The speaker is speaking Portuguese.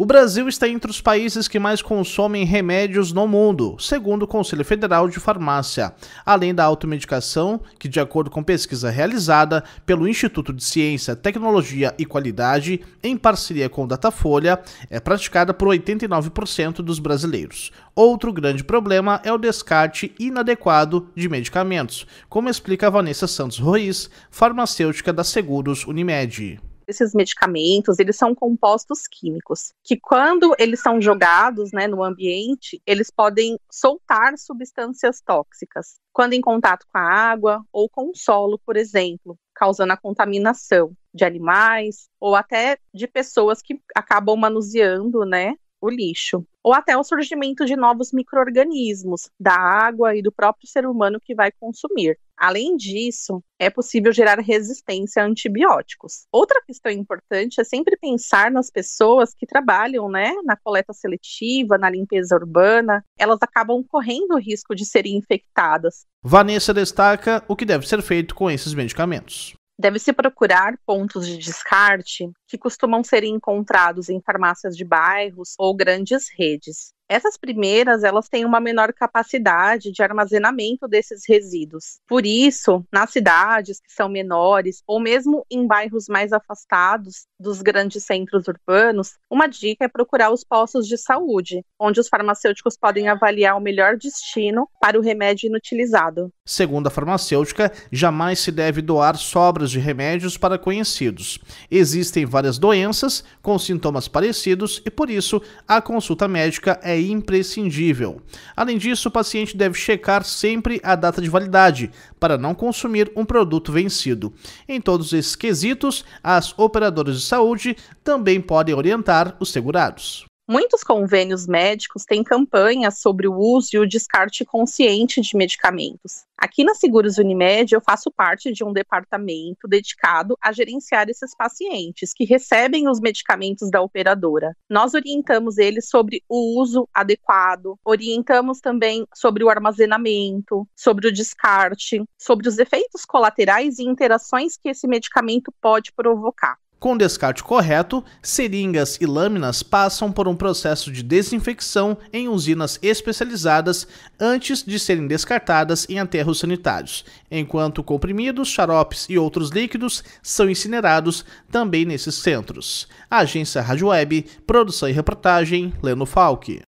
O Brasil está entre os países que mais consomem remédios no mundo, segundo o Conselho Federal de Farmácia, além da automedicação, que, de acordo com pesquisa realizada pelo Instituto de Ciência, Tecnologia e Qualidade, em parceria com o Datafolha, é praticada por 89% dos brasileiros. Outro grande problema é o descarte inadequado de medicamentos, como explica Vanessa Santos Ruiz, farmacêutica da Seguros Unimed. Esses medicamentos, eles são compostos químicos, que quando eles são jogados né, no ambiente, eles podem soltar substâncias tóxicas, quando em contato com a água ou com o solo, por exemplo, causando a contaminação de animais ou até de pessoas que acabam manuseando, né, o lixo, ou até o surgimento de novos microorganismos da água e do próprio ser humano que vai consumir. Além disso, é possível gerar resistência a antibióticos. Outra questão importante é sempre pensar nas pessoas que trabalham, né, na coleta seletiva, na limpeza urbana, elas acabam correndo o risco de serem infectadas. Vanessa destaca o que deve ser feito com esses medicamentos deve-se procurar pontos de descarte que costumam ser encontrados em farmácias de bairros ou grandes redes. Essas primeiras, elas têm uma menor capacidade de armazenamento desses resíduos. Por isso, nas cidades que são menores ou mesmo em bairros mais afastados dos grandes centros urbanos, uma dica é procurar os postos de saúde, onde os farmacêuticos podem avaliar o melhor destino para o remédio inutilizado. Segundo a farmacêutica, jamais se deve doar sobras de remédios para conhecidos. Existem várias doenças com sintomas parecidos e por isso a consulta médica é é imprescindível. Além disso, o paciente deve checar sempre a data de validade para não consumir um produto vencido. Em todos esses quesitos, as operadoras de saúde também podem orientar os segurados. Muitos convênios médicos têm campanhas sobre o uso e o descarte consciente de medicamentos. Aqui na Seguros Unimed, eu faço parte de um departamento dedicado a gerenciar esses pacientes que recebem os medicamentos da operadora. Nós orientamos eles sobre o uso adequado, orientamos também sobre o armazenamento, sobre o descarte, sobre os efeitos colaterais e interações que esse medicamento pode provocar. Com descarte correto, seringas e lâminas passam por um processo de desinfecção em usinas especializadas antes de serem descartadas em aterros sanitários, enquanto comprimidos, xaropes e outros líquidos são incinerados também nesses centros. Agência Rádio Web, produção e reportagem, Leno Falque.